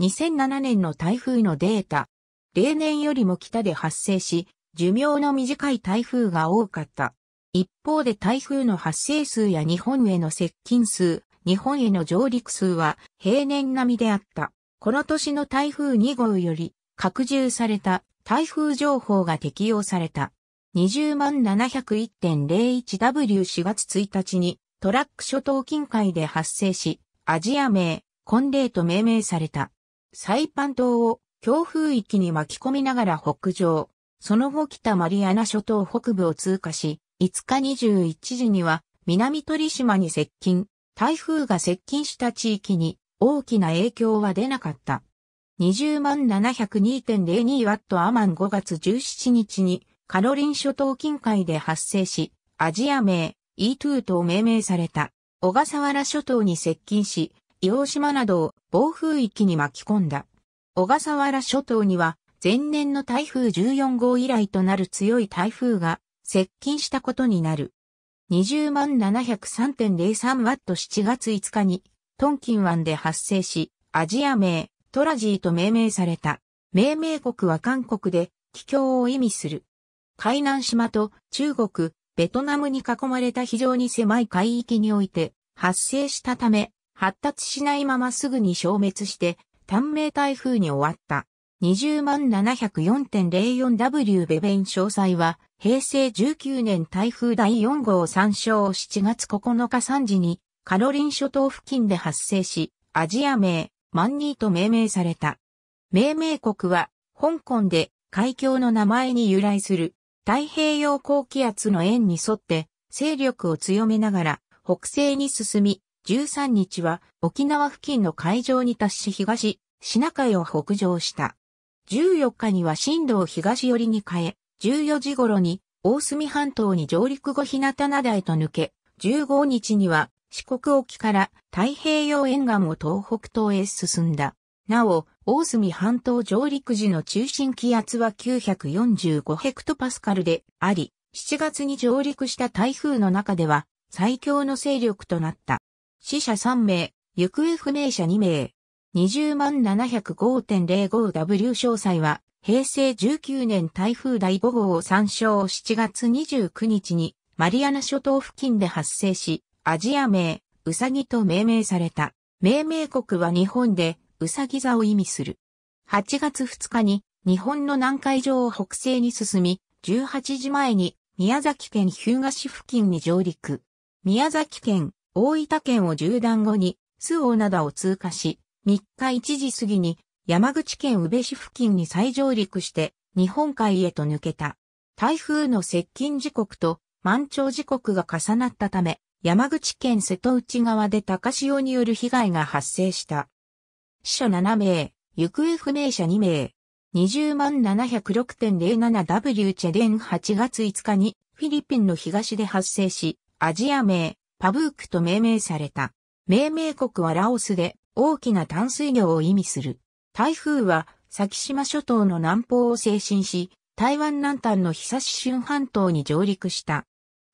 2007年の台風のデータ。例年よりも北で発生し、寿命の短い台風が多かった。一方で台風の発生数や日本への接近数、日本への上陸数は平年並みであった。この年の台風2号より拡充された台風情報が適用された。20701.01W4 月1日にトラック諸島近海で発生し、アジア名、婚礼と命名された。サイパン島を強風域に巻き込みながら北上。その後北マリアナ諸島北部を通過し、5日21時には南鳥島に接近。台風が接近した地域に大きな影響は出なかった。20万7 0 2 0 2トアマン5月17日にカロリン諸島近海で発生し、アジア名 E2 と命名された小笠原諸島に接近し、硫黄島などを暴風域に巻き込んだ。小笠原諸島には前年の台風14号以来となる強い台風が接近したことになる。20703.03ワット7月5日にトンキン湾で発生し、アジア名、トラジーと命名された。命名国は韓国で、気境を意味する。海南島と中国、ベトナムに囲まれた非常に狭い海域において発生したため、発達しないまますぐに消滅して、短命台風に終わった。20704.04W ベベン詳細は、平成19年台風第4号参照7月9日3時に、カロリン諸島付近で発生し、アジア名、マンニーと命名された。命名国は、香港で海峡の名前に由来する太平洋高気圧の円に沿って勢力を強めながら北西に進み13日は沖縄付近の海上に達し東、シナ海を北上した。14日には進路を東寄りに変え、14時頃に大隅半島に上陸後日向灘へと抜け、15日には四国沖から太平洋沿岸を東北東へ進んだ。なお、大隅半島上陸時の中心気圧は945ヘクトパスカルであり、7月に上陸した台風の中では最強の勢力となった。死者3名、行方不明者2名。20705.05W 詳細は、平成19年台風第5号を参照7月29日に、マリアナ諸島付近で発生し、アジア名、ウサギと命名された。命名国は日本で、ウサギ座を意味する。8月2日に、日本の南海上を北西に進み、18時前に、宮崎県日向市付近に上陸。宮崎県大分県を縦断後に、周防灘を通過し、3日1時過ぎに山口県宇部市付近に再上陸して日本海へと抜けた。台風の接近時刻と満潮時刻が重なったため、山口県瀬戸内側で高潮による被害が発生した。死者7名、行方不明者2名、20706.07W チェデン8月5日にフィリピンの東で発生し、アジア名、パブークと命名された。命名国はラオスで大きな淡水魚を意味する。台風は先島諸島の南方を精進し、台湾南端のし春半島に上陸した。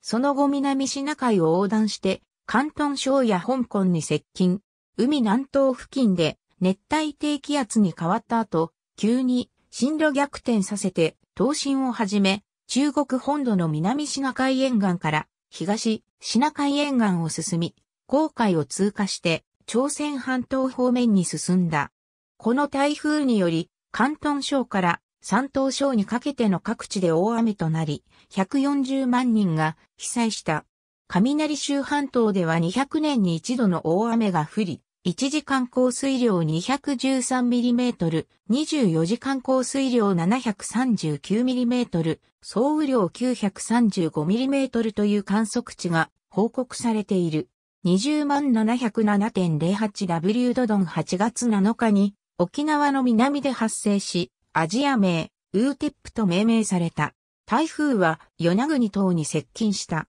その後南シナ海を横断して、広東省や香港に接近。海南東付近で熱帯低気圧に変わった後、急に進路逆転させて、東進をはじめ、中国本土の南シナ海沿岸から東、シナ海沿岸を進み、黄海を通過して、朝鮮半島方面に進んだ。この台風により、関東省から山東省にかけての各地で大雨となり、140万人が被災した。雷州半島では200年に一度の大雨が降り、1時間降水量 213mm、24時間降水量 739mm、総雨量 935mm という観測値が報告されている。20707.08W ドドン8月7日に沖縄の南で発生し、アジア名、ウーテップと命名された。台風は与那国島に接近した。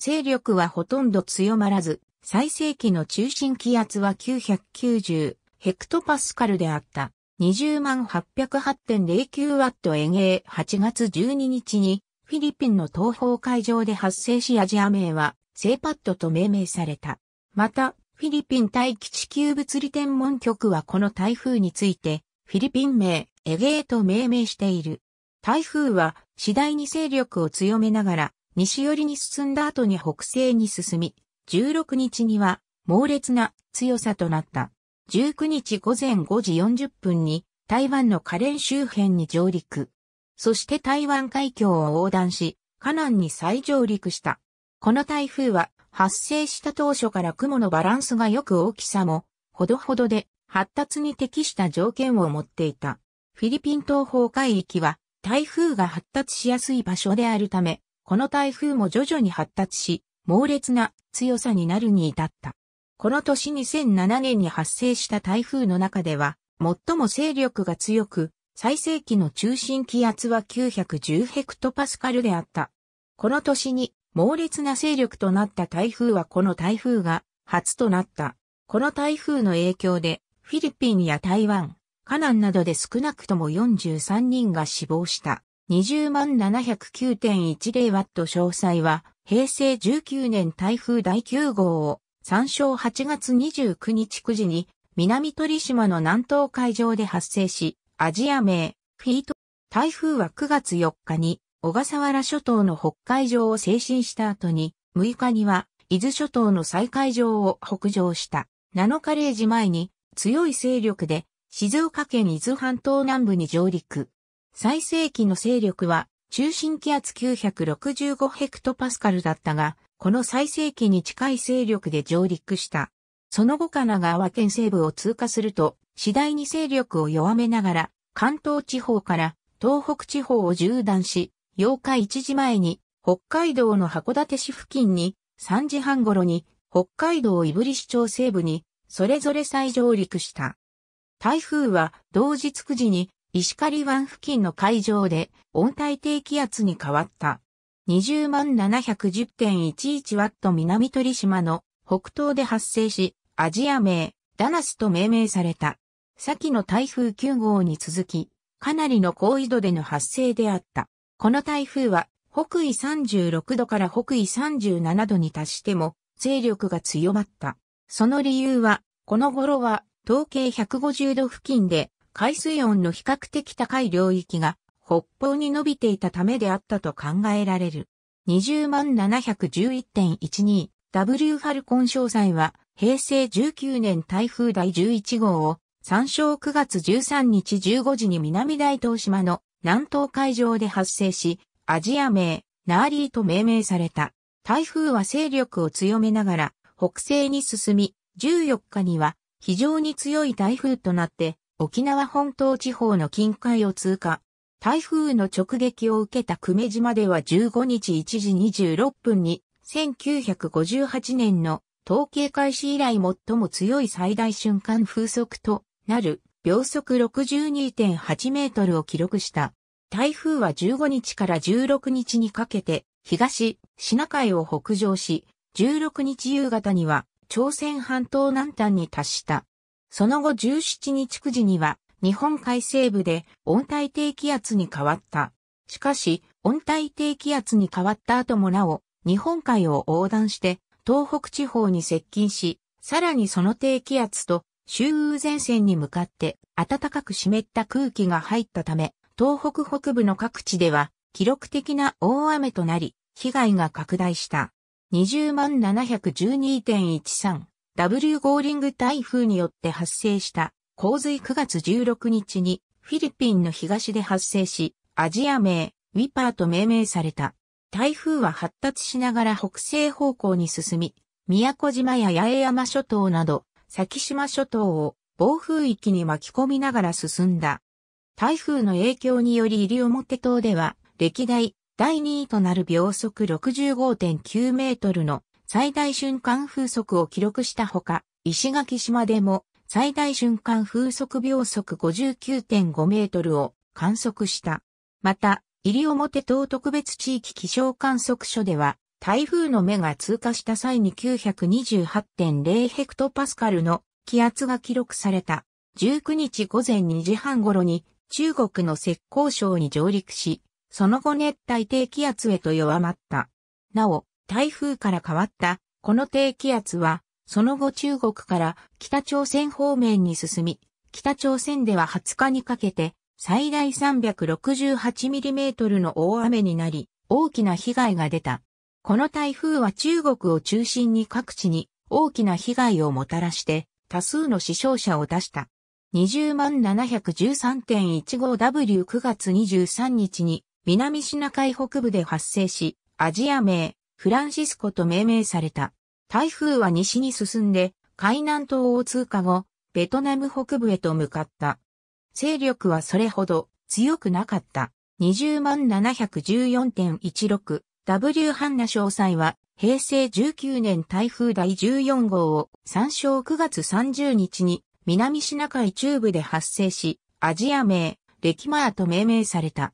勢力はほとんど強まらず、最盛期の中心気圧は990ヘクトパスカルであった。20万808.09ワット円 A 8月12日にフィリピンの東方海上で発生しアジア名はセーパッドと命名された。また、フィリピン大気地球物理天文局はこの台風について、フィリピン名、エゲーと命名している。台風は次第に勢力を強めながら、西寄りに進んだ後に北西に進み、16日には猛烈な強さとなった。19日午前5時40分に台湾のカレン周辺に上陸。そして台湾海峡を横断し、カナンに再上陸した。この台風は発生した当初から雲のバランスがよく大きさも、ほどほどで発達に適した条件を持っていた。フィリピン東方海域は台風が発達しやすい場所であるため、この台風も徐々に発達し、猛烈な強さになるに至った。この年2007年に発生した台風の中では、最も勢力が強く、最盛期の中心気圧は910ヘクトパスカルであった。この年に猛烈な勢力となった台風はこの台風が初となった。この台風の影響でフィリピンや台湾、カナンなどで少なくとも43人が死亡した。20万7 0 9 1 0ト詳細は平成19年台風第9号を参照8月29日9時に南鳥島の南東海上で発生し、アジア名、フィート。台風は9月4日に小笠原諸島の北海上を精進した後に、6日には伊豆諸島の西海上を北上した。7日0時前に強い勢力で静岡県伊豆半島南部に上陸。最盛期の勢力は中心気圧965ヘクトパスカルだったが、この最盛期に近い勢力で上陸した。その後神奈川県西部を通過すると、次第に勢力を弱めながら、関東地方から東北地方を縦断し、8日1時前に北海道の函館市付近に、3時半頃に北海道胆振市町西部に、それぞれ再上陸した。台風は同日9時に石狩湾付近の海上で温帯低気圧に変わった。20万7 1 0 1 1ト南鳥島の北東で発生し、アジア名、ダナスと命名された。先の台風9号に続き、かなりの高緯度での発生であった。この台風は、北緯36度から北緯37度に達しても、勢力が強まった。その理由は、この頃は、統計150度付近で海水温の比較的高い領域が北方に伸びていたためであったと考えられる。20711.12W ファルコン詳細は平成19年台風第11号を参照9月13日15時に南大東島の南東海上で発生し、アジア名、ナーリーと命名された。台風は勢力を強めながら北西に進み、14日には非常に強い台風となって沖縄本島地方の近海を通過。台風の直撃を受けた久米島では15日1時26分に1958年の統計開始以来最も強い最大瞬間風速となる秒速62.8メートルを記録した。台風は15日から16日にかけて東シナ海を北上し、16日夕方には朝鮮半島南端に達した。その後17日9時には日本海西部で温帯低気圧に変わった。しかし、温帯低気圧に変わった後もなお、日本海を横断して東北地方に接近し、さらにその低気圧と周雨前線に向かって暖かく湿った空気が入ったため、東北北部の各地では記録的な大雨となり、被害が拡大した。20万712.13 W ゴーリング台風によって発生した洪水9月16日にフィリピンの東で発生し、アジア名、ウィパーと命名された。台風は発達しながら北西方向に進み、宮古島や八重山諸島など、先島諸島を暴風域に巻き込みながら進んだ。台風の影響により西表島では、歴代第2位となる秒速65.9メートルの最大瞬間風速を記録したほか、石垣島でも最大瞬間風速秒速59.5メートルを観測した。また、西表島特別地域気象観測所では、台風の目が通過した際に928.0ヘクトパスカルの気圧が記録された。19日午前2時半頃に中国の浙江省に上陸し、その後熱帯低気圧へと弱まった。なお、台風から変わったこの低気圧は、その後中国から北朝鮮方面に進み、北朝鮮では20日にかけて最大 368mm の大雨になり、大きな被害が出た。この台風は中国を中心に各地に大きな被害をもたらして多数の死傷者を出した。20713.15W9 月23日に南シナ海北部で発生し、アジア名フランシスコと命名された。台風は西に進んで、海南島を通過後、ベトナム北部へと向かった。勢力はそれほど強くなかった。20714.16 W ハンナ詳細は平成19年台風第14号を参照9月30日に南シナ海中部で発生し、アジア名、レキマーと命名された。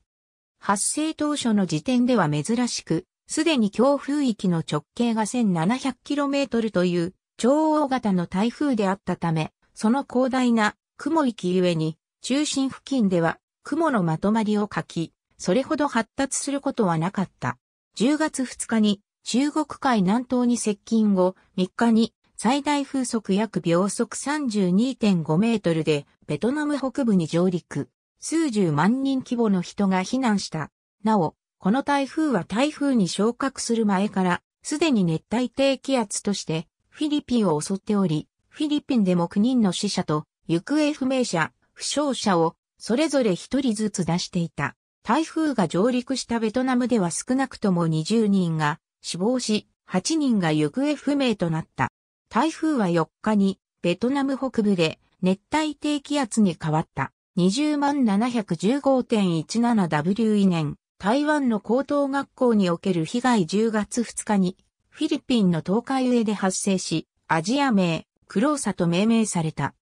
発生当初の時点では珍しく、すでに強風域の直径が 1700km という超大型の台風であったため、その広大な雲域ゆえに、中心付近では雲のまとまりを欠き、それほど発達することはなかった。10月2日に中国海南東に接近後、3日に最大風速約秒速32.5メートルで、ベトナム北部に上陸、数十万人規模の人が避難した。なお、この台風は台風に昇格する前から、すでに熱帯低気圧として、フィリピンを襲っており、フィリピンでも9人の死者と、行方不明者、負傷者を、それぞれ1人ずつ出していた。台風が上陸したベトナムでは少なくとも20人が死亡し、8人が行方不明となった。台風は4日に、ベトナム北部で熱帯低気圧に変わった。20万 715.17W 以年。台湾の高等学校における被害10月2日に、フィリピンの東海上で発生し、アジア名、クローサと命名された。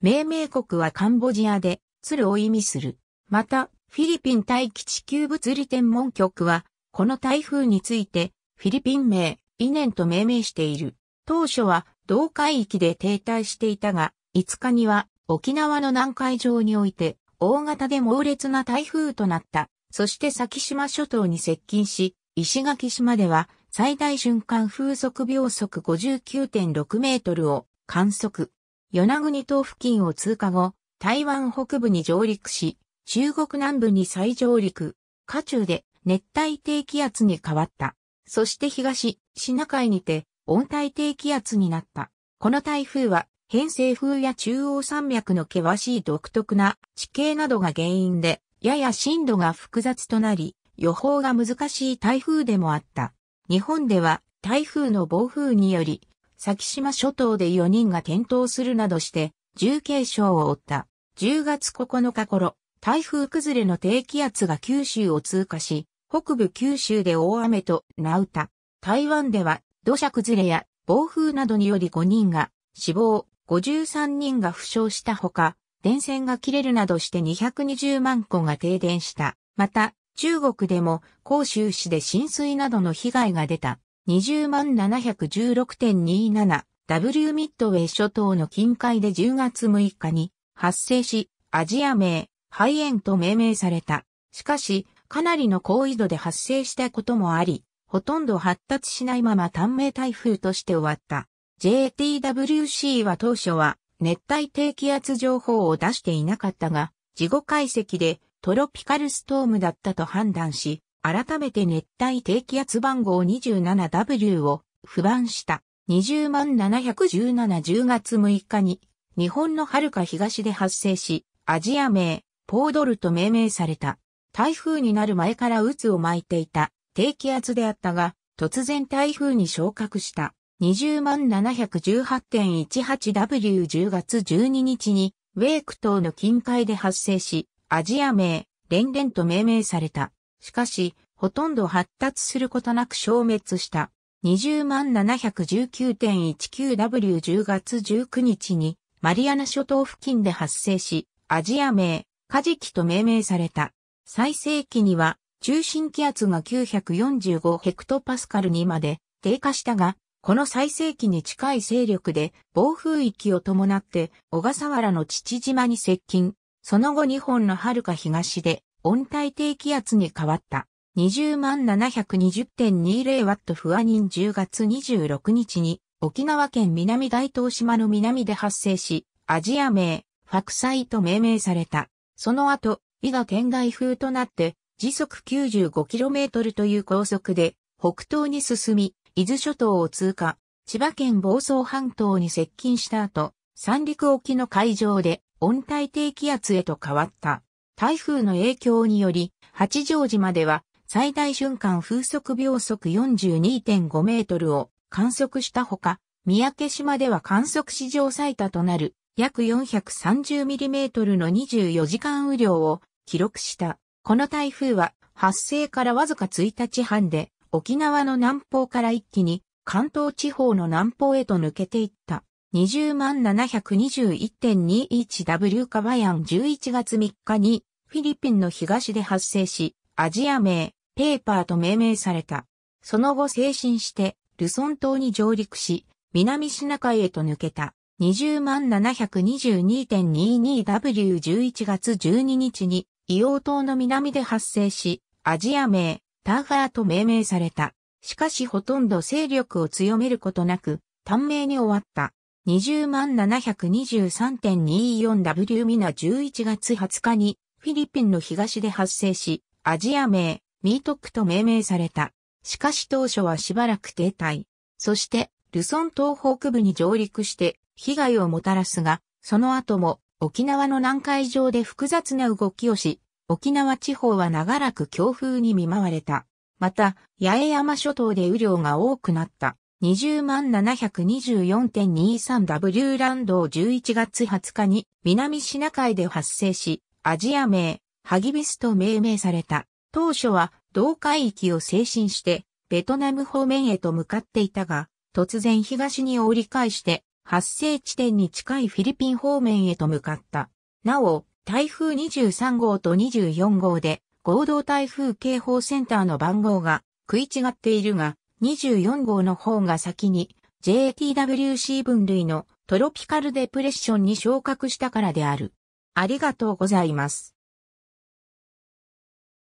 命名国はカンボジアで、鶴を意味する。また、フィリピン大気地球物理天文局は、この台風について、フィリピン名、イネンと命名している。当初は、同海域で停滞していたが、5日には、沖縄の南海上において、大型で猛烈な台風となった。そして先島諸島に接近し、石垣島では最大瞬間風速秒速59.6メートルを観測。与那国島付近を通過後、台湾北部に上陸し、中国南部に再上陸、下中で熱帯低気圧に変わった。そして東、シナ海にて温帯低気圧になった。この台風は偏西風や中央山脈の険しい独特な地形などが原因でやや震度が複雑となり、予報が難しい台風でもあった。日本では台風の暴風により、先島諸島で4人が転倒するなどして、重軽傷を負った。10月9日頃、台風崩れの低気圧が九州を通過し、北部九州で大雨となうた。台湾では土砂崩れや暴風などにより5人が死亡、53人が負傷したほか、電線が切れるなどして220万戸が停電した。また、中国でも広州市で浸水などの被害が出た。20万 716.27W ミッドウェイ諸島の近海で10月6日に発生し、アジア名、肺炎と命名された。しかし、かなりの高緯度で発生したこともあり、ほとんど発達しないまま短命台風として終わった。JTWC は当初は熱帯低気圧情報を出していなかったが、事後解析でトロピカルストームだったと判断し、改めて熱帯低気圧番号 27W を不番した20万717 10月6日に日本の遥か東で発生し、アジア名、ポードルと命名された。台風になる前から渦を巻いていた低気圧であったが、突然台風に昇格した。20718.18W10 月12日に、ウェイク島の近海で発生し、アジア名、連ンと命名された。しかし、ほとんど発達することなく消滅した。20719.19W10 月19日に、マリアナ諸島付近で発生し、アジア名、カジキと命名された。最盛期には、中心気圧が945ヘクトパスカルにまで低下したが、この最盛期に近い勢力で暴風域を伴って小笠原の父島に接近。その後日本の遥か東で温帯低気圧に変わった。2 0 7 2 0 2 0ト不安人10月26日に沖縄県南大東島の南で発生し、アジア名、ファクサイと命名された。その後、伊賀県外風となって時速 95km という高速で北東に進み、伊豆諸島を通過、千葉県房総半島に接近した後、三陸沖の海上で温帯低気圧へと変わった。台風の影響により、八丈島では最大瞬間風速秒速42.5メートルを観測したほか、三宅島では観測史上最多となる約430ミリメートルの24時間雨量を記録した。この台風は発生からわずか1日半で沖縄の南方から一気に関東地方の南方へと抜けていった。20721.21W カバヤン11月3日にフィリピンの東で発生し、アジア名、ペーパーと命名された。その後精神して、ルソン島に上陸し、南シナ海へと抜けた。20722.22W11 月12日に硫黄島の南で発生し、アジア名、ターファーと命名された。しかしほとんど勢力を強めることなく、短命に終わった。20723.24W ミナ11月20日にフィリピンの東で発生し、アジア名、ミートックと命名された。しかし当初はしばらく停滞。そして、ルソン島北部に上陸して被害をもたらすが、その後も沖縄の南海上で複雑な動きをし、沖縄地方は長らく強風に見舞われた。また、八重山諸島で雨量が多くなった。20724.23W ランドを11月20日に南シナ海で発生し、アジア名、ハギビスと命名された。当初は同海域を精神してベトナム方面へと向かっていたが、突然東に折り返して発生地点に近いフィリピン方面へと向かった。なお、台風23号と24号で合同台風警報センターの番号が食い違っているが、24号の方が先に JTWC 分類のトロピカルデプレッションに昇格したからである。ありがとうございます。